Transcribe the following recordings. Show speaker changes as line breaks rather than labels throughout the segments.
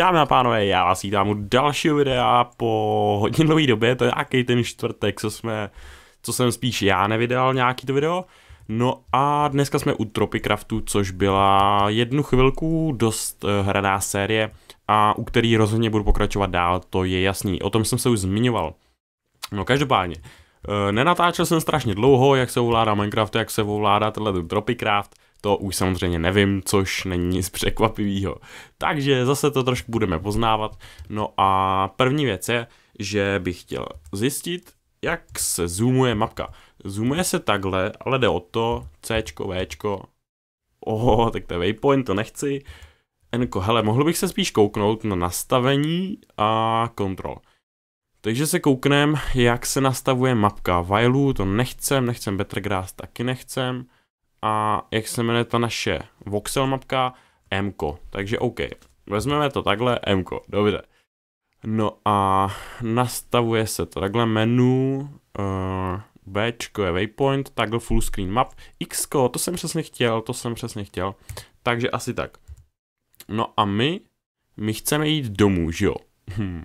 Dámy a pánové, já vás vítám u dalšího videa po hodně dlouhé době, to je jaký ten čtvrtek, co jsme, co jsem spíš já nevydal nějaký to video. No a dneska jsme u Tropicraftu, což byla jednu chvilku dost eh, hraná série a u který rozhodně budu pokračovat dál, to je jasný, o tom jsem se už zmiňoval. No každopádně, eh, nenatáčel jsem strašně dlouho, jak se ovládá Minecraft, jak se ovládá tenhle Tropicraft, to už samozřejmě nevím, což není nic překvapivého. Takže zase to trošku budeme poznávat. No a první věc je, že bych chtěl zjistit, jak se zoomuje mapka. Zoomuje se takhle, ale jde o to, C, V, oho, tak to je waypoint, to nechci. Enko, hele, mohl bych se spíš kouknout na nastavení a kontrol. Takže se kouknem, jak se nastavuje mapka. Vailu to nechcem, nechcem Bettergrass taky nechcem a jak se jmenuje ta naše voxel mapka? Mko. Takže OK. Vezmeme to takhle, Mko. Dobře. No a nastavuje se to takhle menu, uh, Bčko je waypoint, takhle full screen map, Xko, to jsem přesně chtěl, to jsem přesně chtěl, takže asi tak. No a my, my chceme jít domů, že jo? Hmm.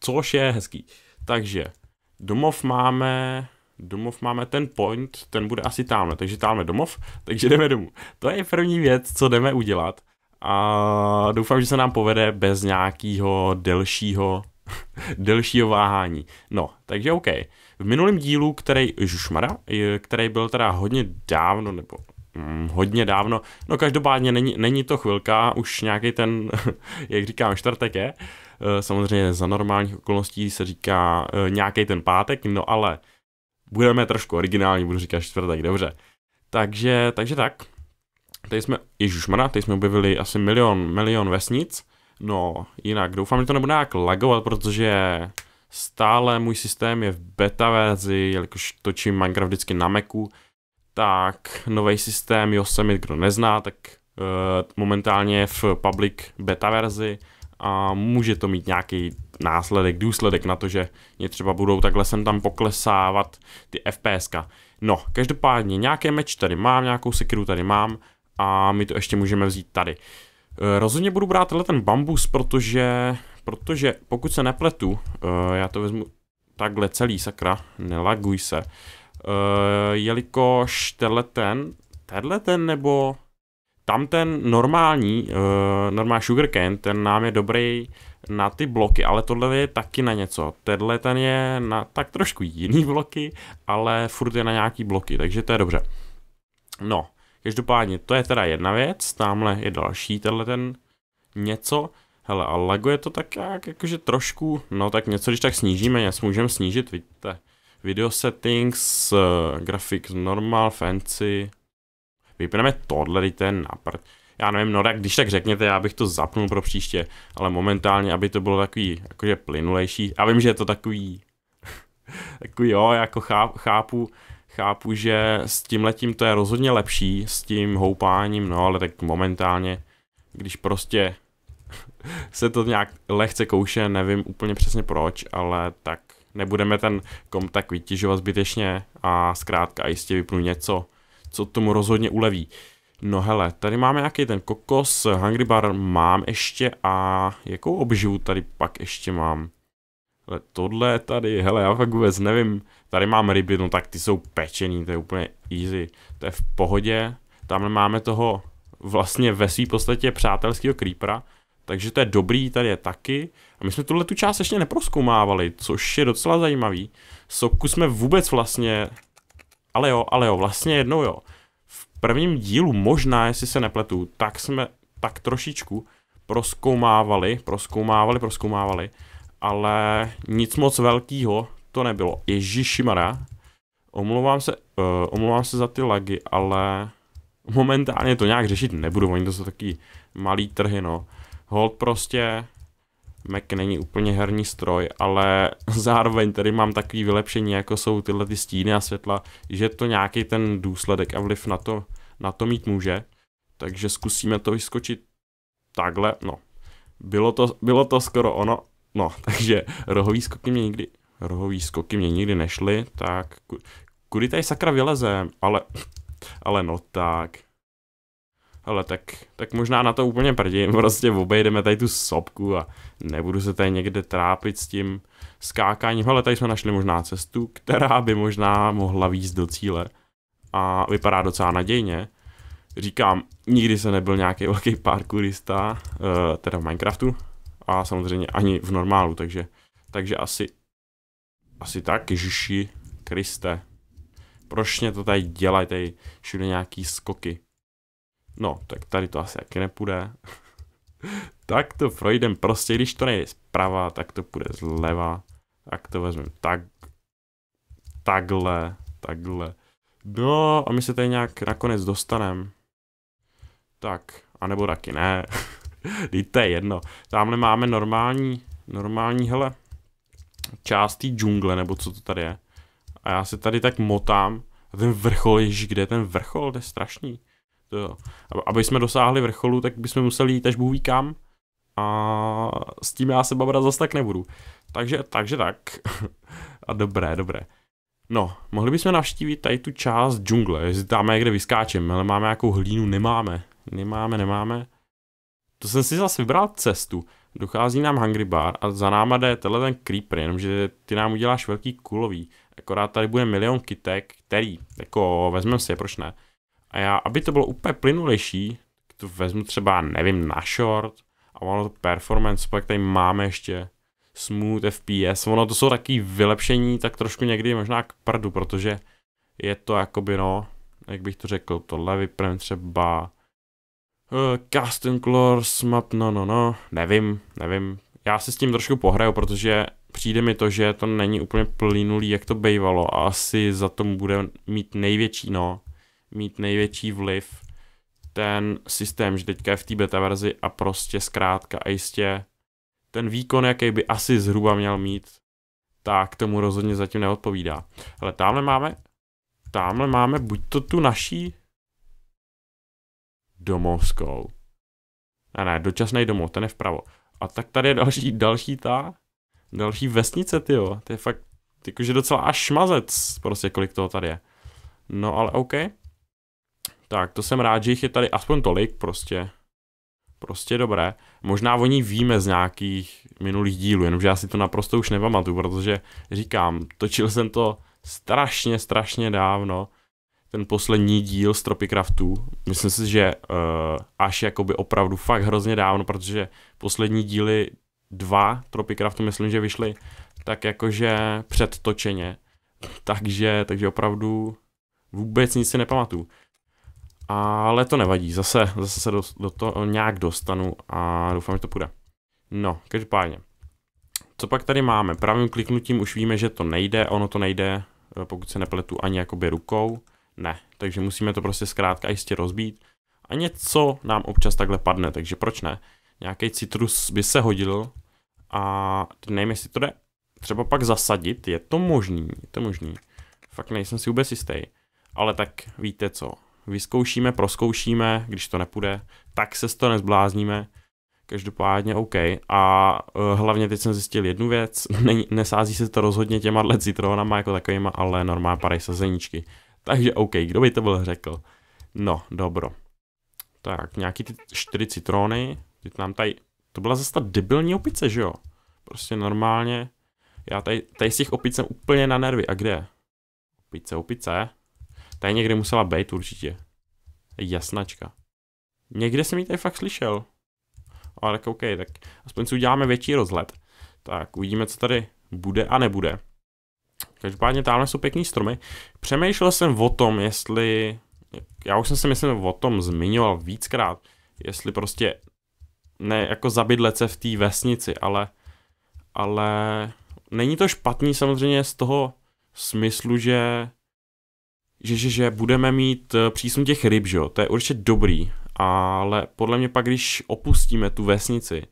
Což je hezký. Takže domov máme Domov máme ten point, ten bude asi tamhle, takže tamhle domov, takže jdeme domů. To je první věc, co jdeme udělat a doufám, že se nám povede bez nějakého delšího delšího váhání. No, takže OK. V minulém dílu, který, žušmara, který byl teda hodně dávno, nebo hm, hodně dávno, no každopádně není, není to chvilka, už nějaký ten, jak říkám, čtvrtek je, eh, samozřejmě za normálních okolností se říká eh, nějaký ten pátek, no ale budeme trošku originální, budu říkat čtvrtek, dobře. Takže, takže tak. Tady jsme, ježišmana, tady jsme objevili asi milion, milion vesnic. No, jinak doufám, že to nebude nějak lagovat, protože stále můj systém je v beta verzi, jelikož točím Minecraft vždycky na Macu, tak nový systém Yosemite, kdo nezná, tak uh, momentálně je v public beta verzi a může to mít nějaký následek, důsledek na to, že mě třeba budou takhle sem tam poklesávat ty FPSka. No, každopádně nějaké meč tady mám, nějakou sekru tady mám a my to ještě můžeme vzít tady. E, rozhodně budu brát tenhle ten bambus, protože, protože pokud se nepletu, e, já to vezmu takhle celý, sakra, nelaguj se, e, jelikož tenhle ten, tenhle ten nebo tam ten normální, uh, normální sugarcane, ten nám je dobrý na ty bloky, ale tohle je taky na něco. Tenhle ten je na tak trošku jiný bloky, ale furt je na nějaký bloky, takže to je dobře. No, každopádně to je teda jedna věc, tamhle je další tenhle ten něco. Hele, a laguje to tak jak, jakože trošku, no tak něco, když tak snížíme, něco můžeme snížit, vidíte. Video settings, uh, graphics normal, fancy, vypneme tohle, dejte to prd. Já nevím, no tak když tak řekněte, já bych to zapnul pro příště, ale momentálně, aby to bylo takový, jakože plynulejší. Já vím, že je to takový, takový jo, jako chápu, chápu, chápu, že s tím letím to je rozhodně lepší, s tím houpáním, no ale tak momentálně, když prostě se to nějak lehce kouše, nevím úplně přesně proč, ale tak nebudeme ten tak vytěžovat zbytečně a zkrátka jistě vypnu něco, co tomu rozhodně uleví. No hele, tady máme nějaký ten kokos, Hungry Bar mám ještě a jakou obživu tady pak ještě mám? Ale tohle tady, hele, já fakt vůbec nevím. Tady mám ryby, no tak ty jsou pečený, to je úplně easy. To je v pohodě. Tamhle máme toho vlastně ve své podstatě přátelského creepera. Takže to je dobrý, tady je taky. A my jsme tuhle tu část ještě neproskoumávali, což je docela zajímavý. Soku jsme vůbec vlastně ale jo, ale jo, vlastně jednou jo. V prvním dílu, možná, jestli se nepletu, tak jsme tak trošičku proskoumávali, proskoumávali, proskoumávali, ale nic moc velkýho to nebylo. Ježíši Mara, omlouvám se, uh, omlouvám se za ty lagy, ale momentálně to nějak řešit nebudu, oni to jsou taky malý trhy, no. Hold prostě, Mac není úplně herní stroj, ale zároveň tady mám takový vylepšení, jako jsou tyhle ty stíny a světla, že to nějaký ten důsledek a vliv na to, na to mít může. Takže zkusíme to vyskočit takhle, no. Bylo to, bylo to skoro ono, no, takže rohový skoky mě nikdy, rohový skoky mě nikdy nešly, tak kudy tady sakra vylezem, ale, ale no tak ale tak, tak možná na to úplně prdím, prostě obejdeme tady tu sopku a nebudu se tady někde trápit s tím skákáním, ale tady jsme našli možná cestu, která by možná mohla výjít do cíle a vypadá docela nadějně. Říkám, nikdy se nebyl nějaký velký parkourista, eh, teda v Minecraftu a samozřejmě ani v normálu, takže, takže asi, asi tak, žiši Kriste, proč mě to tady dělají, tady všude nějaký skoky. No, tak tady to asi taky nepůjde. tak to projdem prostě, když to nejde zprava, tak to půjde zleva. Tak to vezmeme tak, takhle, takhle. No a my se tady nějak nakonec dostaneme. Tak, anebo taky ne. Dejte jedno. Tamhle máme normální, normální, hele, část té džungle, nebo co to tady je. A já se tady tak motám. A ten vrchol, ježiš, kde je ten vrchol? To je strašný. To jo. Aby jsme dosáhli vrcholu, tak bychom museli jít až bůh kam. A s tím já se babrat zase tak nebudu. Takže, takže tak. a dobré, dobré. No, mohli bychom navštívit tady tu část džungle, jestli tam někde vyskáčeme, ale máme nějakou hlínu, nemáme. Nemáme, nemáme. To jsem si zase vybral cestu. Dochází nám Hungry Bar a za náma jde tenhle ten creeper, jenomže ty nám uděláš velký kulový. Akorát tady bude milion kytek, který, jako vezmeme si je, proč ne. A já, aby to bylo úplně plynulejší, to vezmu třeba, nevím, na short a ono to performance, pak tady máme ještě smooth FPS, ono to jsou taky vylepšení, tak trošku někdy možná k prdu, protože je to jakoby no, jak bych to řekl, tohle vypnem třeba uh, eh, custom colors map, no no no, nevím, nevím, já si s tím trošku pohraju, protože přijde mi to, že to není úplně plynulý, jak to bývalo a asi za tom bude mít největší no, mít největší vliv ten systém, že teďka je v té beta verzi a prostě zkrátka a jistě ten výkon, jaký by asi zhruba měl mít, tak tomu rozhodně zatím neodpovídá. Ale tamhle máme, tamhle máme buď to tu naší domovskou. Ne, ne, dočasný domov, ten je vpravo. A tak tady je další, další ta, další vesnice, ty jo. To je fakt, jakože docela až šmazec, prostě kolik toho tady je. No ale OK. Tak to jsem rád, že jich je tady aspoň tolik prostě. Prostě dobré. Možná o ní víme z nějakých minulých dílů, jenomže já si to naprosto už nepamatuju, protože říkám, točil jsem to strašně, strašně dávno. Ten poslední díl z Tropicraftu, Myslím si, že uh, až jakoby opravdu fakt hrozně dávno, protože poslední díly dva Tropicraftu myslím, že vyšly tak jakože předtočeně. Takže, takže opravdu vůbec nic si nepamatuju. Ale to nevadí, zase, zase se do, do toho nějak dostanu a doufám, že to půjde. No, každopádně. Co pak tady máme? Pravým kliknutím už víme, že to nejde, ono to nejde, pokud se nepletu ani jakoby rukou. Ne, takže musíme to prostě zkrátka jistě rozbít. A něco nám občas takhle padne, takže proč ne? Nějaký citrus by se hodil a nevím, jestli to jde třeba pak zasadit, je to možný, je to možný. Fakt nejsem si vůbec jistý. Ale tak víte co, vyzkoušíme, proskoušíme, když to nepůjde, tak se z toho nezblázníme. Každopádně OK. A uh, hlavně teď jsem zjistil jednu věc, Není, nesází se to rozhodně těma dle citronama jako takovýma, ale normálně padají sazeníčky. Takže OK, kdo by to byl řekl? No, dobro. Tak, nějaký ty čtyři citrony, ty nám tady, to byla zase ta debilní opice, že jo? Prostě normálně, já tady, tady z těch opic jsem úplně na nervy, a kde? Opice, opice, ta je někde musela být určitě. Jasnačka. Někde jsem ji tady fakt slyšel. Ale tak OK, tak aspoň si uděláme větší rozhled. Tak uvidíme, co tady bude a nebude. Každopádně tamhle jsou pěkný stromy. Přemýšlel jsem o tom, jestli... Já už jsem se myslím o tom zmiňoval víckrát. Jestli prostě... Ne jako zabydlet se v té vesnici, ale... Ale... Není to špatný samozřejmě z toho smyslu, že že, že, že budeme mít eh, přísun těch ryb, že jo, to je určitě dobrý, ale podle mě pak, když opustíme tu vesnici,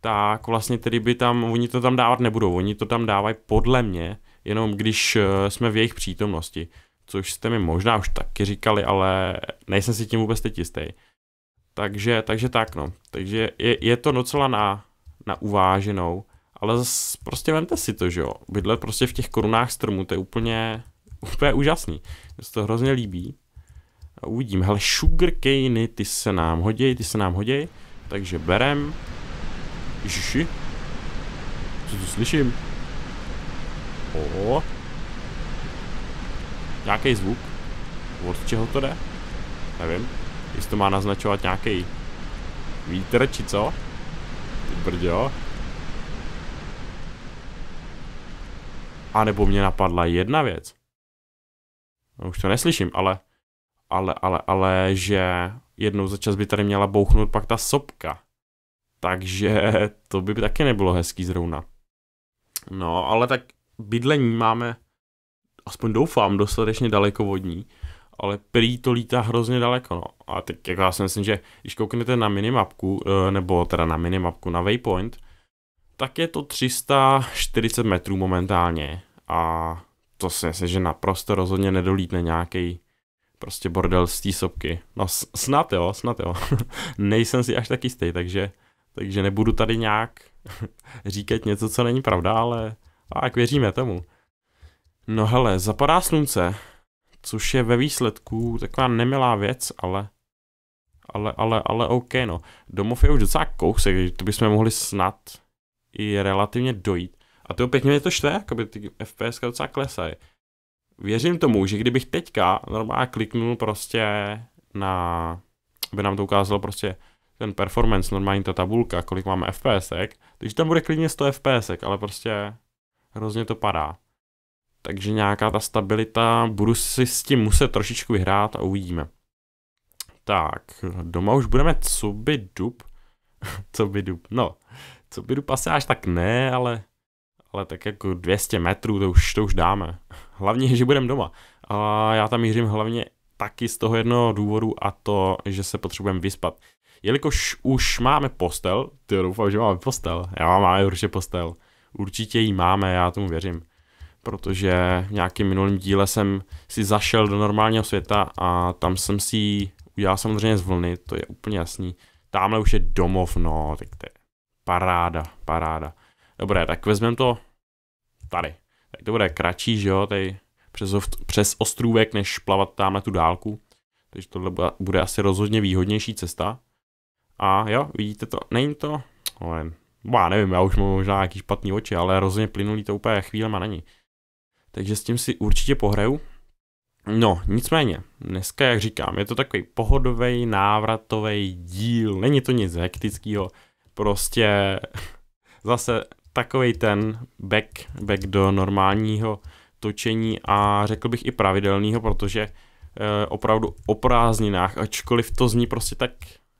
tak vlastně ty by tam, oni to tam dávat nebudou, oni to tam dávají podle mě, jenom když eh, jsme v jejich přítomnosti, což jste mi možná už taky říkali, ale nejsem si tím vůbec teď jistý. Takže, takže tak no, takže je, je to docela na, na uváženou, ale zase prostě vemte si to, že jo, bydlet prostě v těch korunách stromů, to je úplně úplně úžasný. Mně se to hrozně líbí. A uvidím. Hele, cany, ty se nám hoděj, ty se nám hoděj. Takže berem. Ježiši. Co tu slyším? O. Nějaký zvuk. Od čeho to jde? Nevím. Jestli to má naznačovat nějaký vítr, či co? Ty brďo. A nebo mě napadla jedna věc no, už to neslyším, ale, ale, ale, ale, že jednou za čas by tady měla bouchnout pak ta sopka. Takže to by taky nebylo hezký zrovna. No, ale tak bydlení máme, aspoň doufám, dostatečně dalekovodní, ale prý to lítá hrozně daleko, no. A teď jako já si myslím, že když kouknete na minimapku, eh, nebo teda na minimapku, na waypoint, tak je to 340 metrů momentálně a to si myslím, že naprosto rozhodně nedolítne nějaký prostě bordel z té sopky. No snad jo, snad jo. Nejsem si až tak jistý, takže, takže nebudu tady nějak říkat něco, co není pravda, ale tak věříme tomu. No hele, zapadá slunce, což je ve výsledku taková nemilá věc, ale ale, ale, ale OK, no. Domov je už docela kousek, to bychom mohli snad i relativně dojít. A to pěkně mě to štve, jakoby ty FPS docela klesají. Věřím tomu, že kdybych teďka normálně kliknul prostě na, aby nám to ukázalo prostě ten performance, normální ta tabulka, kolik máme fps takže tam bude klidně 100 fps ale prostě hrozně to padá. Takže nějaká ta stabilita, budu si s tím muset trošičku vyhrát a uvidíme. Tak, doma už budeme co by dub. co by dub, no. Co by dub asi až tak ne, ale ale tak jako 200 metrů, to už, to už dáme. Hlavně je, že budeme doma. A já tam mířím hlavně taky z toho jednoho důvodu a to, že se potřebujeme vyspat. Jelikož už máme postel, ty doufám, že máme postel, já máme určitě postel, určitě ji máme, já tomu věřím. Protože v nějakém minulém díle jsem si zašel do normálního světa a tam jsem si ji udělal samozřejmě z vlny, to je úplně jasný. Tamhle už je domov, no, tak to je paráda, paráda. Dobré, tak vezmeme to tady. Tak to bude kratší, že jo, tady přes, přes ostrůvek, než plavat tam na tu dálku. Takže tohle bude asi rozhodně výhodnější cesta. A jo, vidíte to, není to, ale, no, já nevím, já už mám možná nějaký špatný oči, ale rozhodně plynulý to úplně chvílema není. Takže s tím si určitě pohraju. No, nicméně, dneska, jak říkám, je to takový pohodový, návratový díl, není to nic hektického, prostě zase takový ten back, back do normálního točení a řekl bych i pravidelného, protože e, opravdu o prázdninách, ačkoliv to zní prostě tak,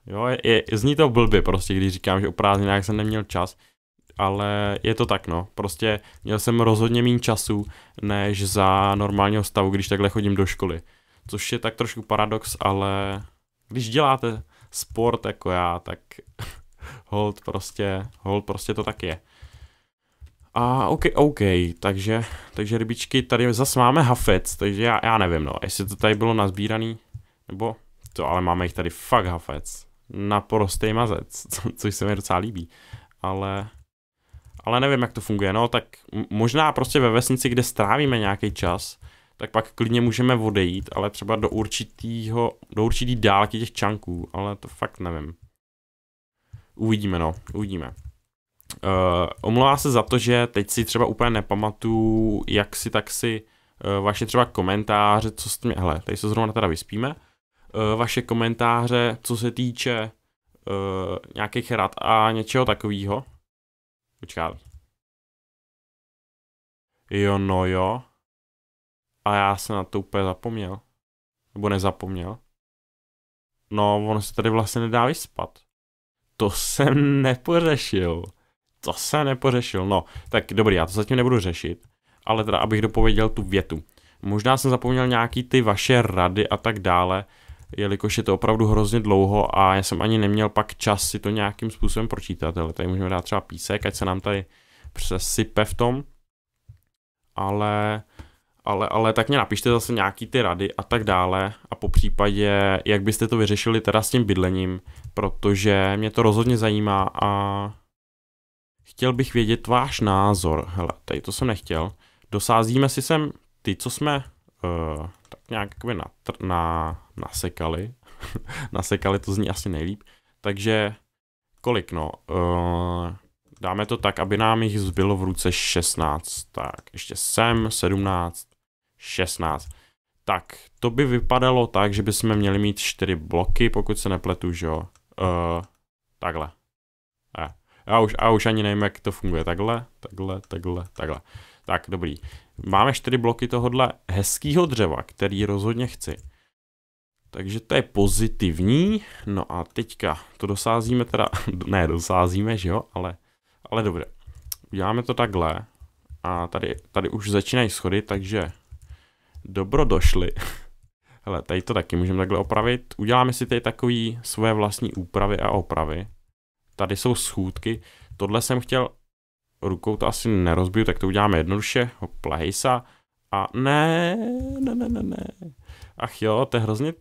jo, je, je, zní to blbě prostě, když říkám, že o prázdninách jsem neměl čas, ale je to tak no, prostě měl jsem rozhodně méně času, než za normálního stavu, když takhle chodím do školy, což je tak trošku paradox, ale když děláte sport jako já, tak hold prostě, hold prostě to tak je. A OK, OK, takže, takže rybičky, tady zase máme hafec, takže já, já nevím no, jestli to tady bylo nazbíraný, nebo to, ale máme jich tady fakt hafec, naprostý mazec, co, což se mi docela líbí, ale, ale nevím jak to funguje, no tak možná prostě ve vesnici, kde strávíme nějaký čas, tak pak klidně můžeme odejít, ale třeba do určitýho, do určitý dálky těch čanků, ale to fakt nevím. Uvidíme no, uvidíme. Uh, omlouvá se za to, že teď si třeba úplně nepamatuju, jak si tak si uh, vaše třeba komentáře, co jste mě, hele, tady se zrovna teda vyspíme, uh, vaše komentáře, co se týče uh, nějakých rad a něčeho takového. Počkat. Jo, no jo. A já se na to úplně zapomněl. Nebo nezapomněl. No, ono se tady vlastně nedá vyspat. To jsem nepořešil se nepořešil. No, tak dobrý, já to zatím nebudu řešit, ale teda abych dopověděl tu větu. Možná jsem zapomněl nějaký ty vaše rady a tak dále, jelikož je to opravdu hrozně dlouho a já jsem ani neměl pak čas si to nějakým způsobem pročítat, ale tady můžeme dát třeba písek, ať se nám tady přesype v tom, ale, ale, ale tak mě napište zase nějaký ty rady a tak dále a po případě, jak byste to vyřešili teda s tím bydlením, protože mě to rozhodně zajímá a Chtěl bych vědět váš názor. Hele, tady to jsem nechtěl. Dosázíme si sem ty, co jsme uh, tak nějak jakoby na na, nasekali. nasekali to zní asi nejlíp. Takže kolik no? Uh, dáme to tak, aby nám jich zbylo v ruce 16. Tak, ještě sem, 17, 16. Tak, to by vypadalo tak, že bychom měli mít 4 bloky, pokud se nepletu, že jo? Uh, takhle. Eh, já už, já už ani nevím, jak to funguje. Takhle, takhle, takhle, takhle. Tak, dobrý. Máme čtyři bloky tohohle hezkého dřeva, který rozhodně chci. Takže to je pozitivní. No a teďka to dosázíme teda, ne dosázíme, že jo, ale, ale dobře. Uděláme to takhle. A tady, tady už začínají schody, takže dobro došli. Hele, tady to taky můžeme takhle opravit. Uděláme si tady takový svoje vlastní úpravy a opravy tady jsou schůdky, tohle jsem chtěl, rukou to asi nerozbiju, tak to uděláme jednoduše, hopla hejsa, a ne, ne, ne, ne, ne, ach jo, to je hrozně,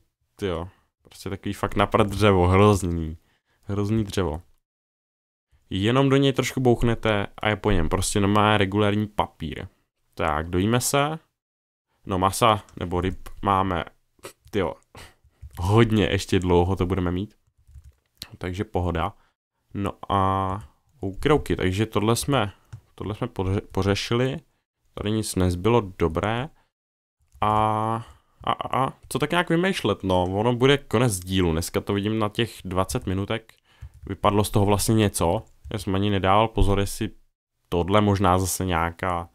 jo, prostě takový fakt napad dřevo, hrozný, hrozný dřevo. Jenom do něj trošku bouchnete a je po něm, prostě normálně regulární papír. Tak, dojíme se. No masa nebo ryb máme, jo, hodně ještě dlouho to budeme mít. Takže pohoda. No a ukrouky, takže tohle jsme, tohle jsme pořešili, tady nic nezbylo dobré a, a, a, a co tak nějak vymýšlet, no, ono bude konec dílu, dneska to vidím na těch 20 minutek, vypadlo z toho vlastně něco, já jsem ani nedával pozor, jestli tohle možná zase nějaká,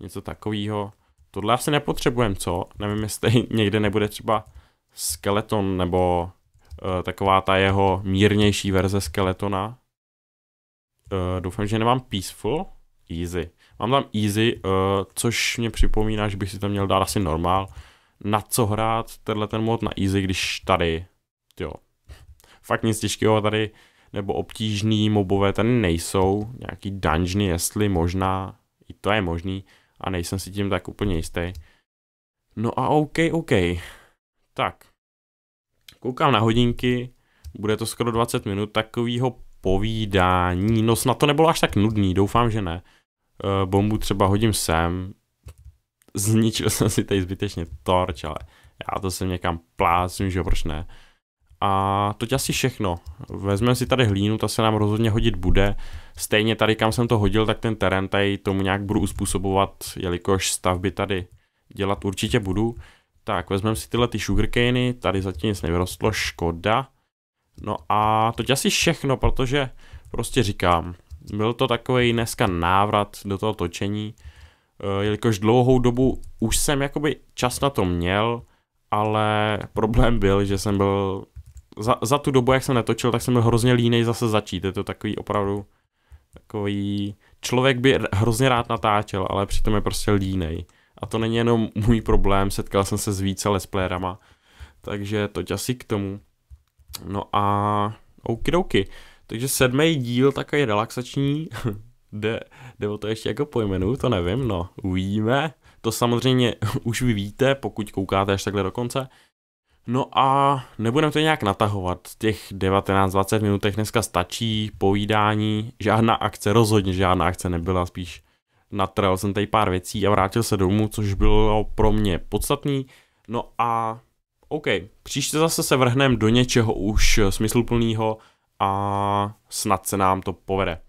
něco takového. Tohle asi nepotřebujeme, co? Nevím, jestli někde nebude třeba skeleton nebo Eh, taková ta jeho mírnější verze Skeletona. Eh, doufám, že nemám Peaceful. Easy. Mám tam Easy, eh, což mě připomíná, že bych si tam měl dát asi normál. Na co hrát tenhle ten mod na Easy, když tady, jo, fakt nic těžkého tady, nebo obtížný mobové tady nejsou, nějaký dungeony, jestli možná, i to je možný, a nejsem si tím tak úplně jistý. No a OK, OK. Tak, koukám na hodinky, bude to skoro 20 minut takového povídání. No snad to nebylo až tak nudný, doufám, že ne. E, bombu třeba hodím sem. Zničil jsem si tady zbytečně torč, ale já to sem někam plácnu, že proč ne. A to je asi všechno. Vezmeme si tady hlínu, ta se nám rozhodně hodit bude. Stejně tady, kam jsem to hodil, tak ten terén tady tomu nějak budu uspůsobovat, jelikož stavby tady dělat určitě budu. Tak, vezmeme si tyhle ty sugarcany, tady zatím nic nevyrostlo, škoda. No a to je asi všechno, protože prostě říkám, byl to takový dneska návrat do toho točení, eh, jelikož dlouhou dobu už jsem jakoby čas na to měl, ale problém byl, že jsem byl za, za tu dobu, jak jsem netočil, tak jsem byl hrozně línej zase začít. Je to takový opravdu takový člověk by hrozně rád natáčel, ale přitom je prostě línej. A to není jenom můj problém, setkal jsem se s více lesplérama, Takže to asi k tomu. No a okidoky. Takže sedmý díl, takový relaxační, jde, jde o to ještě jako pojmenu, to nevím, no, uvidíme. To samozřejmě už vy víte, pokud koukáte až takhle do konce. No a nebudeme to nějak natahovat, těch 19-20 minutech dneska stačí, povídání, žádná akce, rozhodně žádná akce nebyla, spíš natrel jsem tady pár věcí a vrátil se domů, což bylo pro mě podstatný. No a OK, příště zase se vrhneme do něčeho už smysluplného a snad se nám to povede.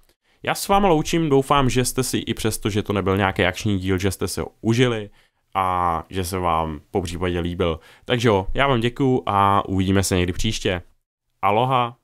Já s vámi loučím, doufám, že jste si i přesto, že to nebyl nějaký akční díl, že jste se ho užili a že se vám po případě líbil. Takže jo, já vám děkuju a uvidíme se někdy příště. Aloha!